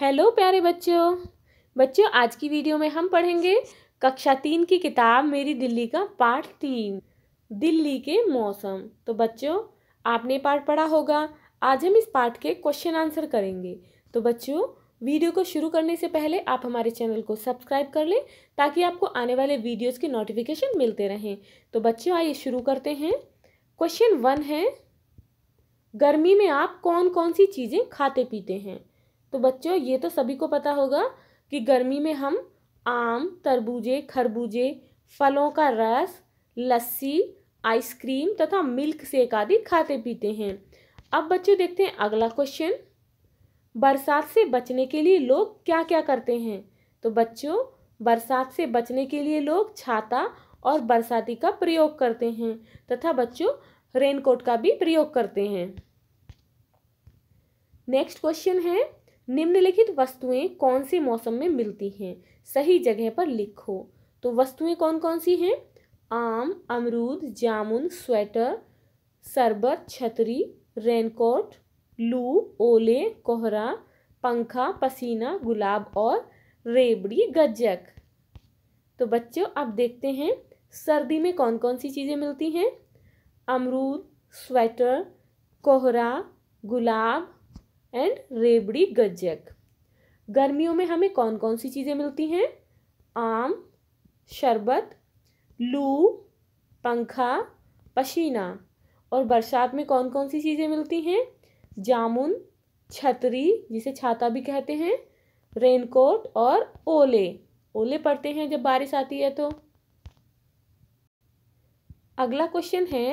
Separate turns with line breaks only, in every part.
hello प्यारे बच्चों बच्चों आज की वीडियो में हम पढ़ेंगे कक्षा तीन की किताब मेरी दिल्ली का पार्ट तीन दिल्ली के मौसम तो बच्चों आपने पार्ट पढ़ा होगा आज हम इस पार्ट के क्वेश्चन आंसर करेंगे तो बच्चों वीडियो को शुरू करने से पहले आप हमारे चैनल को सब्सक्राइब कर लें ताकि आपको आने वाले वीडियोज़ के नोटिफिकेशन मिलते रहें तो बच्चों आइए शुरू करते हैं क्वेश्चन वन है गर्मी में आप कौन कौन सी चीज़ें खाते पीते हैं तो बच्चों ये तो सभी को पता होगा कि गर्मी में हम आम तरबूजे खरबूजे फलों का रस लस्सी आइसक्रीम तथा मिल्क शेक आदि खाते पीते हैं अब बच्चों देखते हैं अगला क्वेश्चन बरसात से बचने के लिए लोग क्या क्या करते हैं तो बच्चों बरसात से बचने के लिए लोग छाता और बरसाती का प्रयोग करते हैं तथा बच्चों रेनकोट का भी प्रयोग करते हैं नेक्स्ट क्वेश्चन है निम्नलिखित वस्तुएं कौन से मौसम में मिलती हैं सही जगह पर लिखो तो वस्तुएं कौन कौन सी हैं आम अमरूद जामुन स्वेटर शरबत छतरी रेनकोट लू ओले कोहरा पंखा पसीना गुलाब और रेबड़ी गज्जक तो बच्चों अब देखते हैं सर्दी में कौन कौन सी चीज़ें मिलती हैं अमरूद स्वेटर कोहरा गुलाब एंड रेबड़ी गज्जक गर्मियों में हमें कौन कौन सी चीज़ें मिलती हैं आम शरबत लू पंखा पसीना और बरसात में कौन कौन सी चीज़ें मिलती हैं जामुन छतरी जिसे छाता भी कहते हैं रेनकोट और ओले ओले पड़ते हैं जब बारिश आती है तो अगला क्वेश्चन है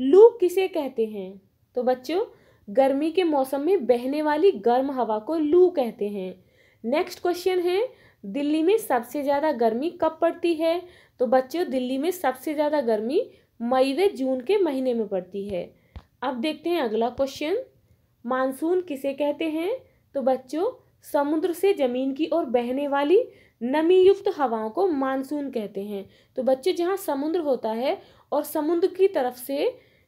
लू किसे कहते हैं तो बच्चों गर्मी के मौसम में बहने वाली गर्म हवा को लू कहते हैं नेक्स्ट क्वेश्चन है दिल्ली में सबसे ज़्यादा गर्मी कब पड़ती है तो बच्चों दिल्ली में सबसे ज़्यादा गर्मी मई व जून के महीने में पड़ती है अब देखते हैं अगला क्वेश्चन मानसून किसे कहते हैं तो बच्चों समुद्र से ज़मीन की ओर बहने वाली नमी युक्त हवाओं को मानसून कहते हैं तो बच्चे जहाँ समुद्र होता है और समुद्र की तरफ से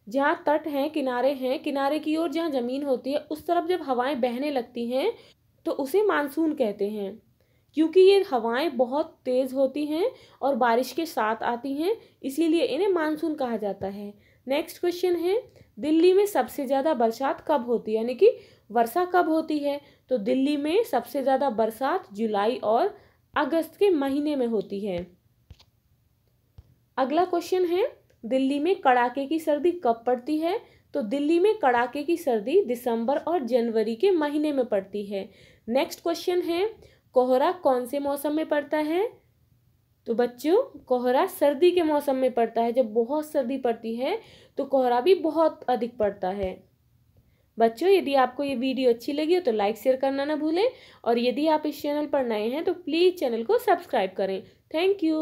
जहाँ तट हैं किनारे हैं किनारे की ओर जहाँ ज़मीन होती है उस तरफ जब हवाएं बहने लगती हैं तो उसे मानसून कहते हैं क्योंकि ये हवाएं बहुत तेज़ होती हैं और बारिश के साथ आती हैं इसीलिए इन्हें मानसून कहा जाता है नेक्स्ट क्वेश्चन है दिल्ली में सबसे ज़्यादा बरसात कब होती है यानी कि वर्षा कब होती है तो दिल्ली में सबसे ज़्यादा बरसात जुलाई और अगस्त के महीने में होती है अगला क्वेश्चन है दिल्ली में कड़ाके की सर्दी कब पड़ती है तो दिल्ली में कड़ाके की सर्दी दिसंबर और जनवरी के महीने में पड़ती है नेक्स्ट क्वेश्चन है कोहरा कौन से मौसम में पड़ता है तो बच्चों कोहरा सर्दी के मौसम में पड़ता है जब बहुत सर्दी पड़ती है तो कोहरा भी बहुत अधिक पड़ता है बच्चों यदि आपको ये वीडियो अच्छी लगी हो तो लाइक शेयर करना ना भूलें और यदि आप इस चैनल पर नए हैं तो प्लीज़ चैनल को सब्सक्राइब करें थैंक यू